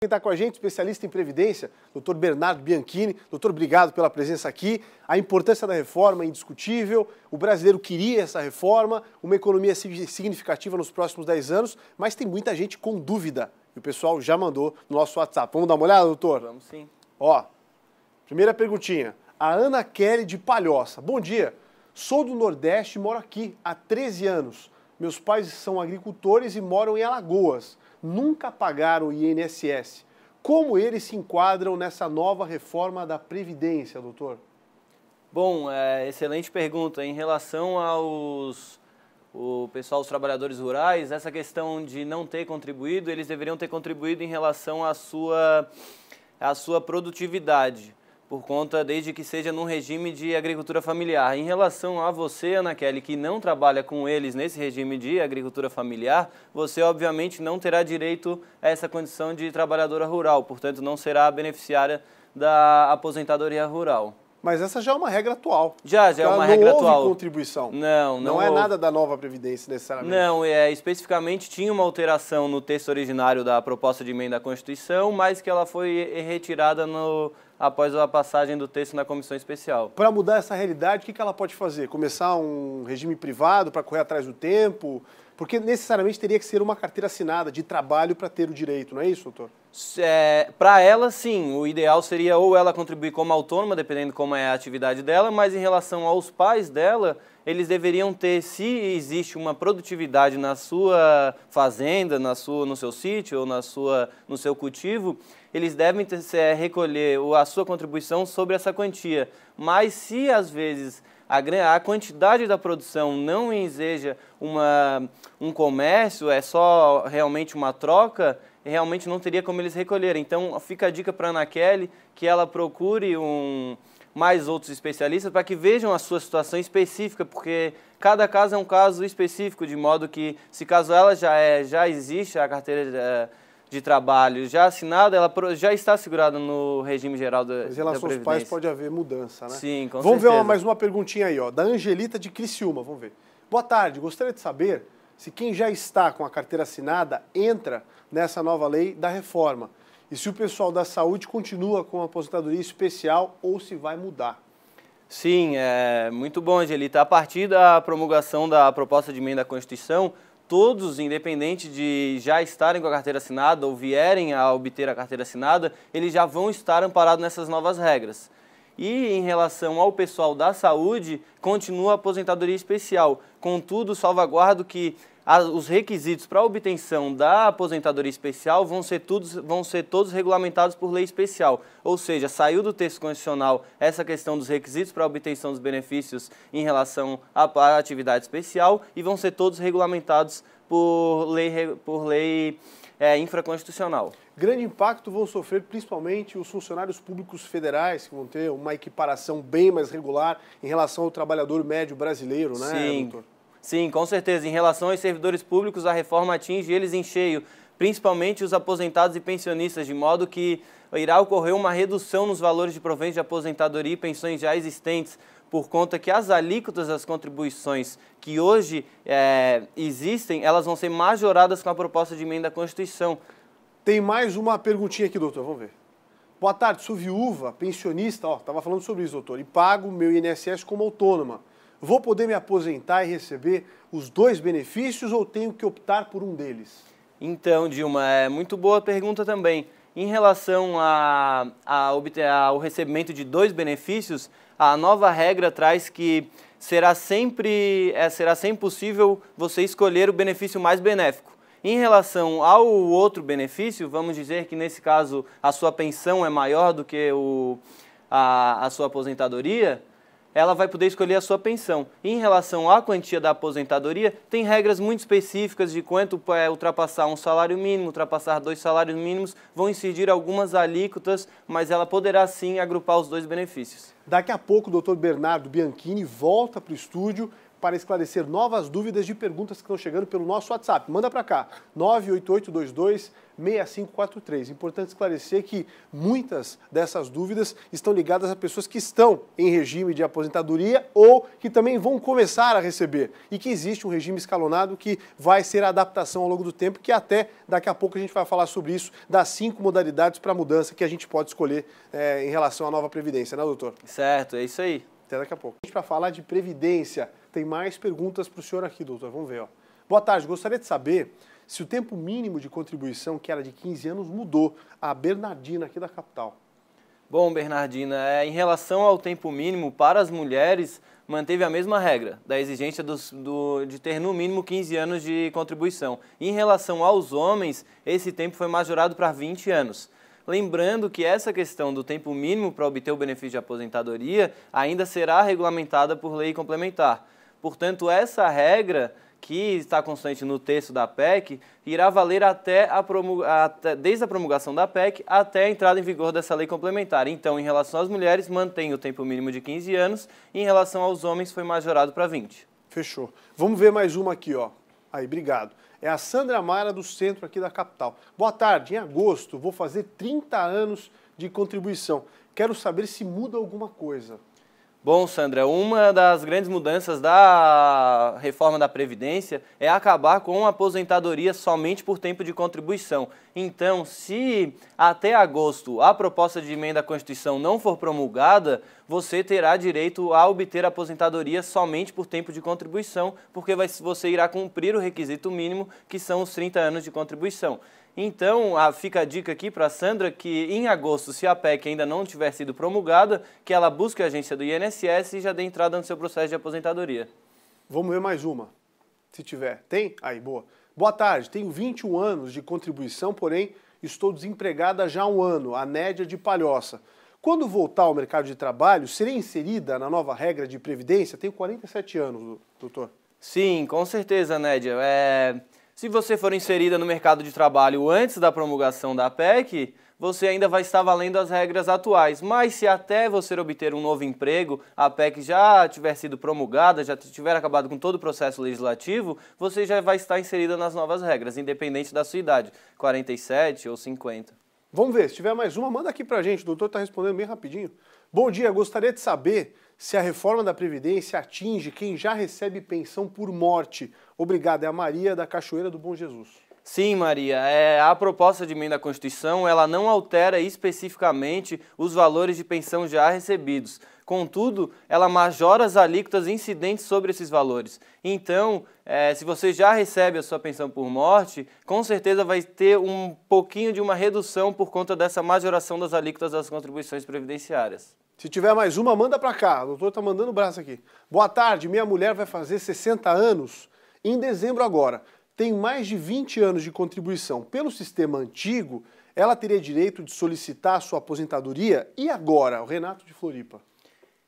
Quem está com a gente, especialista em Previdência, doutor Bernardo Bianchini. Doutor, obrigado pela presença aqui. A importância da reforma é indiscutível. O brasileiro queria essa reforma, uma economia significativa nos próximos 10 anos, mas tem muita gente com dúvida. E o pessoal já mandou no nosso WhatsApp. Vamos dar uma olhada, doutor? Vamos sim. Ó, primeira perguntinha. A Ana Kelly de Palhoça. Bom dia. Sou do Nordeste e moro aqui há 13 anos. Meus pais são agricultores e moram em Alagoas nunca pagaram o INSS. Como eles se enquadram nessa nova reforma da Previdência, doutor? Bom, é, excelente pergunta. Em relação aos o pessoal os trabalhadores rurais, essa questão de não ter contribuído, eles deveriam ter contribuído em relação à sua, à sua produtividade por conta desde que seja num regime de agricultura familiar. Em relação a você, Ana Kelly, que não trabalha com eles nesse regime de agricultura familiar, você obviamente não terá direito a essa condição de trabalhadora rural, portanto não será beneficiária da aposentadoria rural. Mas essa já é uma regra atual. Já, já é uma regra atual. Não contribuição. Não, não Não é houve. nada da nova Previdência, necessariamente. Não, é, especificamente tinha uma alteração no texto originário da proposta de emenda à Constituição, mas que ela foi retirada no, após a passagem do texto na comissão especial. Para mudar essa realidade, o que, ela pode fazer? Começar um regime privado para correr atrás do tempo? Porque necessariamente teria que ser uma carteira assinada de trabalho para ter o direito, não é isso, doutor? É, para ela, sim. O ideal seria ou ela contribuir como autônoma, dependendo como é a atividade dela, mas em relação aos pais dela, eles deveriam ter, se existe uma produtividade na sua fazenda, na sua, no seu sítio ou na sua, no seu cultivo, eles devem ter, é, recolher a sua contribuição sobre essa quantia. Mas se às vezes a, a quantidade da produção não enseja uma, um comércio, é só realmente uma troca, realmente não teria como eles recolherem. Então fica a dica para a Ana Kelly que ela procure um, mais outros especialistas para que vejam a sua situação específica, porque cada caso é um caso específico, de modo que se caso ela já, é, já existe a carteira... Eh, de trabalho já assinada, ela já está segurada no regime geral da Mas em relação da aos pais pode haver mudança, né? Sim, com Vamos certeza. ver uma, mais uma perguntinha aí, ó, da Angelita de Criciúma, vamos ver. Boa tarde, gostaria de saber se quem já está com a carteira assinada entra nessa nova lei da reforma e se o pessoal da saúde continua com a aposentadoria especial ou se vai mudar. Sim, é muito bom, Angelita. A partir da promulgação da proposta de emenda à Constituição, todos, independente de já estarem com a carteira assinada ou vierem a obter a carteira assinada, eles já vão estar amparados nessas novas regras. E em relação ao pessoal da saúde, continua a aposentadoria especial. Contudo, salvaguardo que os requisitos para obtenção da aposentadoria especial vão ser, todos, vão ser todos regulamentados por lei especial. Ou seja, saiu do texto constitucional essa questão dos requisitos para obtenção dos benefícios em relação à, à atividade especial e vão ser todos regulamentados por lei, por lei é, infraconstitucional. Grande impacto vão sofrer principalmente os funcionários públicos federais, que vão ter uma equiparação bem mais regular em relação ao trabalhador médio brasileiro, né, Sim. Doutor? Sim, com certeza. Em relação aos servidores públicos, a reforma atinge eles em cheio, principalmente os aposentados e pensionistas, de modo que irá ocorrer uma redução nos valores de proventos de aposentadoria e pensões já existentes, por conta que as alíquotas das contribuições que hoje é, existem, elas vão ser majoradas com a proposta de emenda à Constituição. Tem mais uma perguntinha aqui, doutor, vamos ver. Boa tarde, sou viúva, pensionista, estava falando sobre isso, doutor, e pago meu INSS como autônoma. Vou poder me aposentar e receber os dois benefícios ou tenho que optar por um deles? Então, Dilma, é muito boa pergunta também. Em relação a, a obter, ao recebimento de dois benefícios, a nova regra traz que será sempre, é, será sempre possível você escolher o benefício mais benéfico. Em relação ao outro benefício, vamos dizer que nesse caso a sua pensão é maior do que o, a, a sua aposentadoria, ela vai poder escolher a sua pensão. E em relação à quantia da aposentadoria, tem regras muito específicas de quanto é ultrapassar um salário mínimo, ultrapassar dois salários mínimos, vão incidir algumas alíquotas, mas ela poderá sim agrupar os dois benefícios. Daqui a pouco o doutor Bernardo Bianchini volta para o estúdio para esclarecer novas dúvidas de perguntas que estão chegando pelo nosso WhatsApp. Manda para cá, 98822 6543. Importante esclarecer que muitas dessas dúvidas estão ligadas a pessoas que estão em regime de aposentadoria ou que também vão começar a receber e que existe um regime escalonado que vai ser a adaptação ao longo do tempo, que até daqui a pouco a gente vai falar sobre isso, das cinco modalidades para mudança que a gente pode escolher é, em relação à nova Previdência, né, doutor? Certo, é isso aí. Até daqui a pouco. Para falar de Previdência, tem mais perguntas para o senhor aqui, doutor. Vamos ver. Ó. Boa tarde. Gostaria de saber se o tempo mínimo de contribuição, que era de 15 anos, mudou. A Bernardina, aqui da capital. Bom, Bernardina, é, em relação ao tempo mínimo para as mulheres, manteve a mesma regra da exigência dos, do, de ter no mínimo 15 anos de contribuição. Em relação aos homens, esse tempo foi majorado para 20 anos. Lembrando que essa questão do tempo mínimo para obter o benefício de aposentadoria ainda será regulamentada por lei complementar. Portanto, essa regra que está constante no texto da PEC irá valer até a até, desde a promulgação da PEC até a entrada em vigor dessa lei complementar. Então, em relação às mulheres, mantém o tempo mínimo de 15 anos, e em relação aos homens foi majorado para 20. Fechou. Vamos ver mais uma aqui, ó. Aí, obrigado. É a Sandra Mara do centro aqui da capital. Boa tarde. Em agosto vou fazer 30 anos de contribuição. Quero saber se muda alguma coisa. Bom, Sandra, uma das grandes mudanças da reforma da Previdência é acabar com a aposentadoria somente por tempo de contribuição. Então, se até agosto a proposta de emenda à Constituição não for promulgada, você terá direito a obter a aposentadoria somente por tempo de contribuição, porque você irá cumprir o requisito mínimo, que são os 30 anos de contribuição. Então, fica a dica aqui para a Sandra que em agosto, se a PEC ainda não tiver sido promulgada, que ela busque a agência do INSS e já dê entrada no seu processo de aposentadoria. Vamos ver mais uma, se tiver. Tem? Aí, boa. Boa tarde, tenho 21 anos de contribuição, porém estou desempregada já há um ano, a média de palhoça. Quando voltar ao mercado de trabalho, serei inserida na nova regra de previdência? Tenho 47 anos, doutor. Sim, com certeza, Nédia. É... Se você for inserida no mercado de trabalho antes da promulgação da PEC, você ainda vai estar valendo as regras atuais. Mas se até você obter um novo emprego, a PEC já tiver sido promulgada, já tiver acabado com todo o processo legislativo, você já vai estar inserida nas novas regras, independente da sua idade, 47 ou 50. Vamos ver, se tiver mais uma, manda aqui pra gente, o doutor está respondendo bem rapidinho. Bom dia, gostaria de saber se a reforma da Previdência atinge quem já recebe pensão por morte. Obrigada, é a Maria da Cachoeira do Bom Jesus. Sim, Maria. É, a proposta de emenda à Constituição ela não altera especificamente os valores de pensão já recebidos. Contudo, ela majora as alíquotas incidentes sobre esses valores. Então, é, se você já recebe a sua pensão por morte, com certeza vai ter um pouquinho de uma redução por conta dessa majoração das alíquotas das contribuições previdenciárias. Se tiver mais uma, manda para cá. O doutor tá mandando o braço aqui. Boa tarde, minha mulher vai fazer 60 anos em dezembro agora. Tem mais de 20 anos de contribuição pelo sistema antigo, ela teria direito de solicitar a sua aposentadoria? E agora? O Renato de Floripa.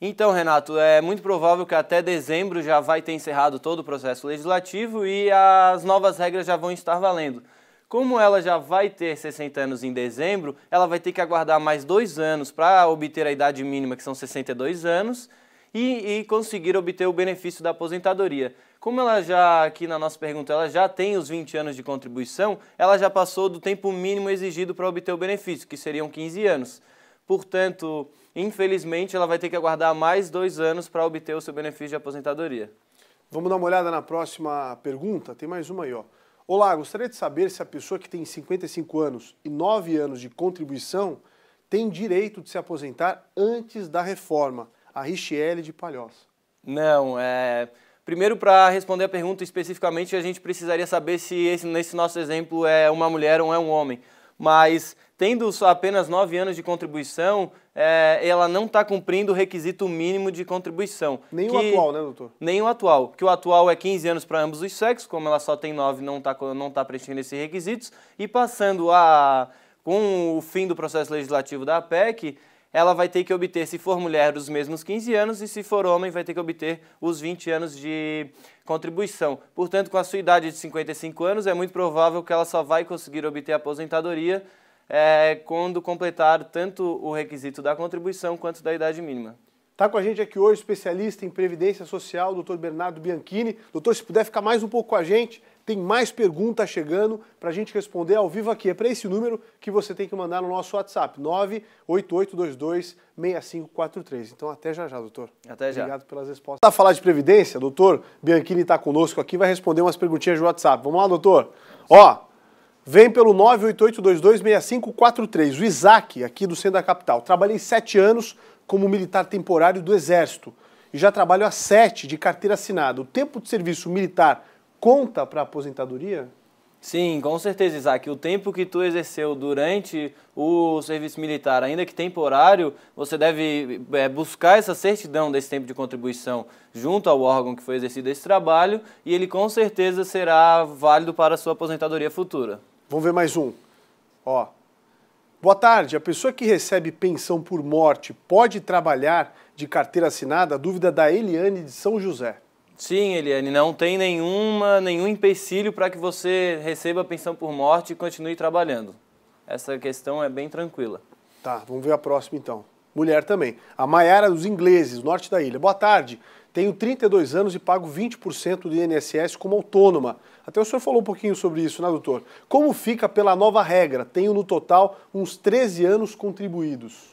Então, Renato, é muito provável que até dezembro já vai ter encerrado todo o processo legislativo e as novas regras já vão estar valendo. Como ela já vai ter 60 anos em dezembro, ela vai ter que aguardar mais dois anos para obter a idade mínima, que são 62 anos, e, e, conseguir obter o benefício da aposentadoria. Como ela já, aqui na nossa pergunta, ela já tem os 20 anos de contribuição, ela já passou do tempo mínimo exigido para obter o benefício, que seriam 15 anos. Portanto, infelizmente, ela vai ter que aguardar mais dois anos para obter o seu benefício de aposentadoria. Vamos dar uma olhada na próxima pergunta? Tem mais uma aí, ó. Olá, gostaria de saber se a pessoa que tem 55 anos e 9 anos de contribuição tem direito de se aposentar antes da reforma. A Richelle de Palhoça. Não, é... Primeiro, para responder a pergunta especificamente, a gente precisaria saber se esse, nesse nosso exemplo é uma mulher ou é um homem mas tendo apenas 9 anos de contribuição, é, ela não está cumprindo o requisito mínimo de contribuição. Nem que, o atual, né, doutor? Nem o atual. Que o atual é 15 anos para ambos os sexos, como ela só tem 9, não está não tá preenchendo esses requisitos. E passando a. Com o fim do processo legislativo da APEC, ela vai ter que obter, se for mulher, os mesmos 15 anos e se for homem, vai ter que obter os 20 anos de contribuição. Portanto, com a sua idade de 55 anos, é muito provável que ela só vai conseguir obter aposentadoria é, quando completar tanto o requisito da contribuição quanto da idade mínima. Está com a gente aqui hoje o especialista em Previdência Social, doutor Bernardo Bianchini. Doutor, se puder ficar mais um pouco com a gente, tem mais perguntas chegando para a gente responder ao vivo aqui. É para esse número que você tem que mandar no nosso WhatsApp, 988226543. Então até já já, doutor. Até já. Obrigado pelas respostas. Para falar de previdência, doutor Bianchini está conosco aqui, vai responder umas perguntinhas de WhatsApp. Vamos lá, doutor? Ó, vem pelo 988226543. O Isaac, aqui do centro da capital. Trabalhei sete anos como militar temporário do Exército e já trabalho há sete de carteira assinada. O tempo de serviço militar conta para a aposentadoria? Sim, com certeza, Isaac. O tempo que tu exerceu durante o serviço militar, ainda que temporário, você deve é, buscar essa certidão desse tempo de contribuição junto ao órgão que foi exercido esse trabalho e ele com certeza será válido para a sua aposentadoria futura. Vamos ver mais um. Ó. Boa tarde. A pessoa que recebe pensão por morte pode trabalhar de carteira assinada? Dúvida da Eliane de São José. Sim, Eliane, não tem nenhuma, nenhum empecilho para que você receba a pensão por morte e continue trabalhando. Essa questão é bem tranquila. Tá, vamos ver a próxima então. Mulher também. A Maiara dos Ingleses, norte da ilha. Boa tarde. Tenho 32 anos e pago 20% do INSS como autônoma. Até o senhor falou um pouquinho sobre isso, né, doutor? Como fica pela nova regra? Tenho no total uns 13 anos contribuídos.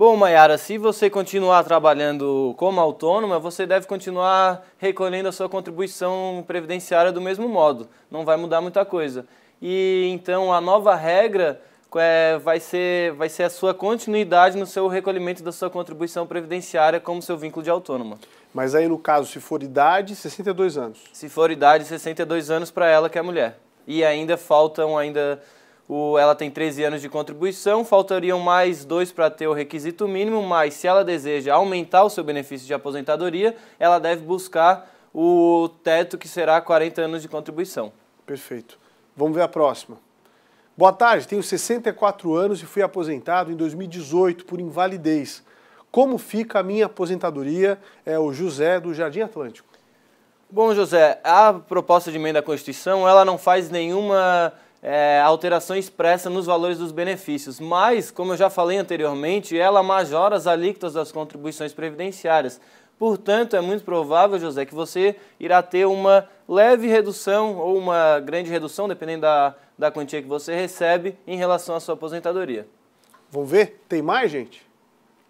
Bom, Mayara, se você continuar trabalhando como autônoma, você deve continuar recolhendo a sua contribuição previdenciária do mesmo modo. Não vai mudar muita coisa. E então a nova regra é, vai, ser, vai ser a sua continuidade no seu recolhimento da sua contribuição previdenciária como seu vínculo de autônoma. Mas aí, no caso, se for idade, 62 anos. Se for idade, 62 anos para ela, que é mulher. E ainda faltam ainda o, ela tem 13 anos de contribuição, faltariam mais dois para ter o requisito mínimo, mas se ela deseja aumentar o seu benefício de aposentadoria, ela deve buscar o teto que será 40 anos de contribuição. Perfeito. Vamos ver a próxima. Boa tarde, tenho 64 anos e fui aposentado em 2018 por invalidez. Como fica a minha aposentadoria? É o José do Jardim Atlântico. Bom, José, a proposta de emenda à Constituição, ela não faz nenhuma é, alteração expressa nos valores dos benefícios, mas, como eu já falei anteriormente, ela majora as alíquotas das contribuições previdenciárias. Portanto, é muito provável, José, que você irá ter uma leve redução ou uma grande redução, dependendo da, da quantia que você recebe, em relação à sua aposentadoria. Vamos ver? Tem mais, gente?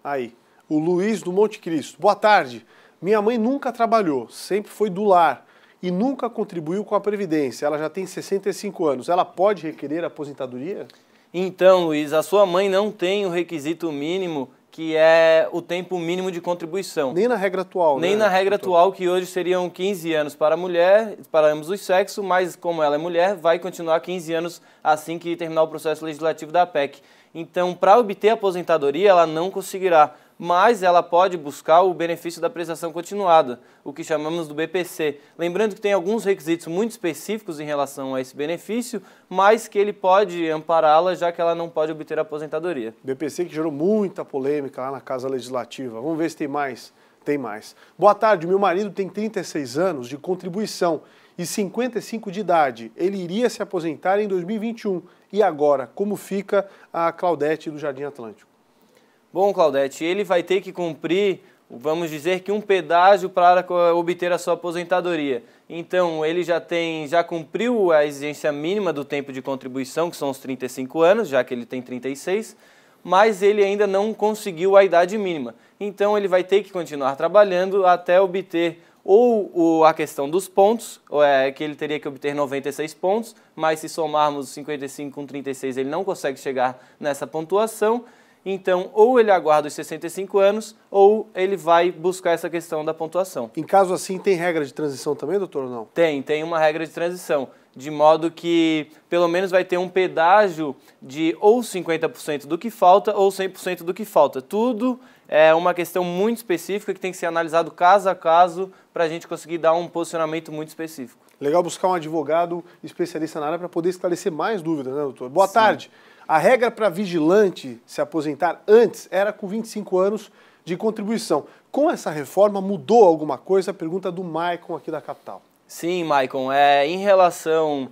Aí, o Luiz do Monte Cristo. Boa tarde. Minha mãe nunca trabalhou, sempre foi do lar e nunca contribuiu com a Previdência. Ela já tem 65 anos. Ela pode requerer aposentadoria? Então, Luiz, a sua mãe não tem o requisito mínimo que é o tempo mínimo de contribuição. Nem na regra atual, Nem né? na regra então... atual, que hoje seriam 15 anos para a mulher, para ambos os sexos, mas como ela é mulher, vai continuar 15 anos assim que terminar o processo legislativo da PEC. Então, para obter aposentadoria, ela não conseguirá mas ela pode buscar o benefício da prestação continuada, o que chamamos do BPC. Lembrando que tem alguns requisitos muito específicos em relação a esse benefício, mas que ele pode ampará-la, já que ela não pode obter aposentadoria. BPC que gerou muita polêmica lá na Casa Legislativa. Vamos ver se tem mais. Tem mais. Boa tarde, meu marido tem 36 anos de contribuição e 55 de idade. Ele iria se aposentar em 2021. E agora, como fica a Claudete do Jardim Atlântico? Bom, Claudete, ele vai ter que cumprir, vamos dizer que um pedágio para obter a sua aposentadoria. Então, ele já tem, já cumpriu a exigência mínima do tempo de contribuição, que são os 35 anos, já que ele tem 36, mas ele ainda não conseguiu a idade mínima. Então, ele vai ter que continuar trabalhando até obter ou a questão dos pontos, é que ele teria que obter 96 pontos, mas se somarmos 55 com 36, ele não consegue chegar nessa pontuação. Então, ou ele aguarda os 65 anos, ou ele vai buscar essa questão da pontuação. Em caso assim, tem regra de transição também, doutor, ou não? Tem, tem uma regra de transição. De modo que, pelo menos, vai ter um pedágio de ou 50% do que falta ou 100% do que falta. Tudo é uma questão muito específica que tem que ser analisado caso a caso para a gente conseguir dar um posicionamento muito específico. Legal buscar um advogado especialista na área para poder esclarecer mais dúvidas, né, doutor? Boa Sim. tarde. A regra para vigilante se aposentar antes era com 25 anos de contribuição. Com essa reforma, mudou alguma coisa? Pergunta do Maicon aqui da Capital. Sim, Maicon. É, em relação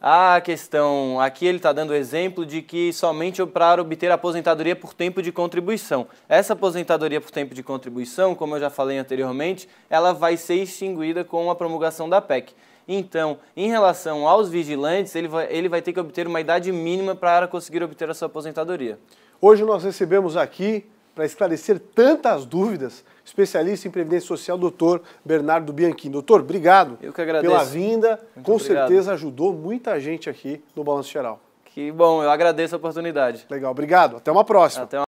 à questão, aqui ele está dando exemplo de que somente para obter aposentadoria por tempo de contribuição. Essa aposentadoria por tempo de contribuição, como eu já falei anteriormente, ela vai ser extinguida com a promulgação da PEC. Então, em relação aos vigilantes, ele vai, ele vai ter que obter uma idade mínima para conseguir obter a sua aposentadoria. Hoje nós recebemos aqui, para esclarecer tantas dúvidas, especialista em Previdência Social, doutor Bernardo Bianchini. Doutor, obrigado Eu que agradeço. pela vinda. Muito Com obrigado. certeza ajudou muita gente aqui no Balanço Geral. Que bom, eu agradeço a oportunidade. Legal, obrigado. Até uma próxima. Até uma...